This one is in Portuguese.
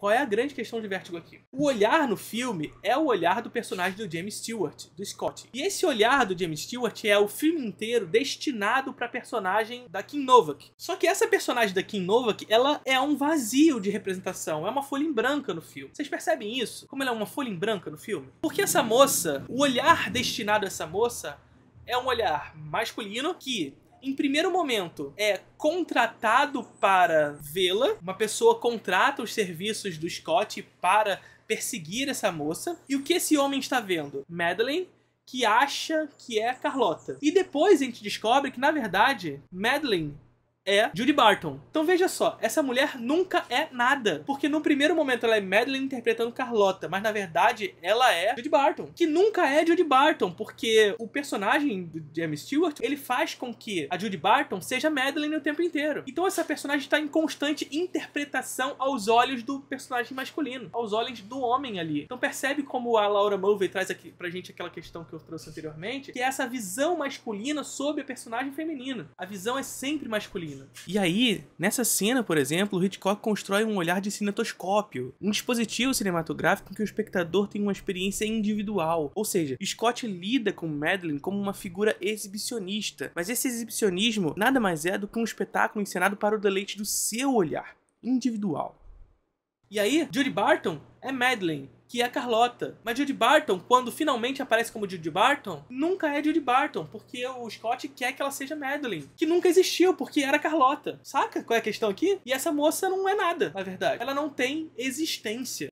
Qual é a grande questão de vértigo aqui? O olhar no filme é o olhar do personagem do James Stewart, do Scott. E esse olhar do James Stewart é o filme inteiro destinado para a personagem da Kim Novak. Só que essa personagem da Kim Novak, ela é um vazio de representação, é uma folha em branca no filme. Vocês percebem isso? Como ela é uma folha em branca no filme? Porque essa moça, o olhar destinado a essa moça é um olhar masculino que em primeiro momento, é contratado para vê-la. Uma pessoa contrata os serviços do Scott para perseguir essa moça. E o que esse homem está vendo? Madeline, que acha que é Carlota. E depois a gente descobre que, na verdade, Madeline é Judy Barton. Então veja só, essa mulher nunca é nada. Porque no primeiro momento ela é Madeline interpretando Carlota, mas na verdade ela é Judy Barton. Que nunca é Judy Barton, porque o personagem do James Stewart, ele faz com que a Judy Barton seja Madeline o tempo inteiro. Então essa personagem está em constante interpretação aos olhos do personagem masculino, aos olhos do homem ali. Então percebe como a Laura Mulvey traz aqui pra gente aquela questão que eu trouxe anteriormente, que é essa visão masculina sobre a personagem feminina. A visão é sempre masculina. E aí, nessa cena, por exemplo, Hitchcock constrói um olhar de cinetoscópio, um dispositivo cinematográfico em que o espectador tem uma experiência individual. Ou seja, Scott lida com Madeline como uma figura exibicionista, mas esse exibicionismo nada mais é do que um espetáculo encenado para o deleite do seu olhar individual. E aí, Judy Barton é Madeline, que é Carlota. Mas Judy Barton, quando finalmente aparece como Judy Barton, nunca é Judy Barton, porque o Scott quer que ela seja Madeline, que nunca existiu, porque era Carlota. Saca qual é a questão aqui? E essa moça não é nada, na verdade. Ela não tem existência.